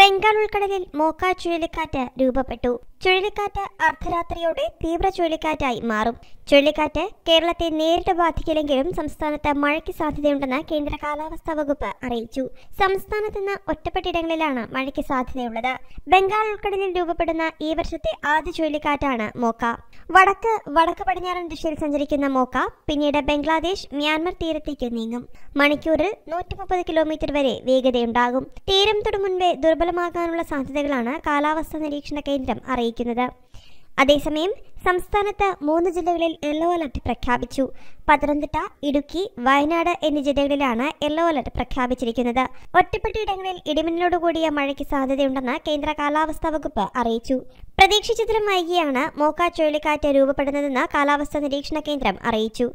ബംഗാൾ ഉൾക്കടലിൽ മോക്ക ചുഴലിക്കാറ്റ് രൂപപ്പെട്ടു ചുഴലിക്കാറ്റ് അർദ്ധരാത്രിയോടെ തീവ്ര ചുഴലിക്കാറ്റായി മാറും ചുഴലിക്കാറ്റ് കേരളത്തെ നേരിട്ട് ബാധിക്കില്ലെങ്കിലും സംസ്ഥാനത്ത് മഴയ്ക്ക് സാധ്യതയുണ്ടെന്ന് കേന്ദ്ര കാലാവസ്ഥാ വകുപ്പ് അറിയിച്ചു സംസ്ഥാനത്ത് നിന്ന് ഒറ്റപ്പെട്ടിടങ്ങളിലാണ് മഴയ്ക്ക് സാധ്യതയുള്ളത് ബംഗാൾ ഉൾക്കടലിൽ രൂപപ്പെടുന്ന ഈ വർഷത്തെ ആദ്യ ചുഴലിക്കാറ്റാണ് മോക്ക വടക്ക് വടക്ക് പടിഞ്ഞാറൻ ദിശയിൽ സഞ്ചരിക്കുന്ന മോക്ക പിന്നീട് ബംഗ്ലാദേശ് മ്യാൻമർ തീരത്തേക്ക് നീങ്ങും മണിക്കൂറിൽ നൂറ്റി മുപ്പത് കിലോമീറ്റർ വരെ വേഗതയുണ്ടാകും തീരം തൊടു മുൻപേ ദുർബലമാകാനുള്ള സാധ്യതകളാണ് കാലാവസ്ഥാ നിരീക്ഷണ കേന്ദ്രം അറിയിച്ചത് അറിയിക്കുന്നത് അതേസമയം സംസ്ഥാനത്ത് മൂന്ന് ജില്ലകളിൽ യെല്ലോ അലർട്ട് പ്രഖ്യാപിച്ചു പത്തനംതിട്ട ഇടുക്കി വയനാട് എന്നീ ജില്ലകളിലാണ് യെല്ലോ അലർട്ട് പ്രഖ്യാപിച്ചിരിക്കുന്നത് ഒറ്റപ്പെട്ടയിടങ്ങളിൽ ഇടിമിന്നലോടുകൂടിയ മഴയ്ക്ക് സാധ്യതയുണ്ടെന്ന് കേന്ദ്ര കാലാവസ്ഥാ വകുപ്പ് അറിയിച്ചു പ്രതീക്ഷിച്ചതിലും വൈകിയാണ് മോക്ക ചുഴലിക്കാറ്റ് രൂപപ്പെടുന്നതെന്ന് കാലാവസ്ഥാ നിരീക്ഷണ കേന്ദ്രം അറിയിച്ചു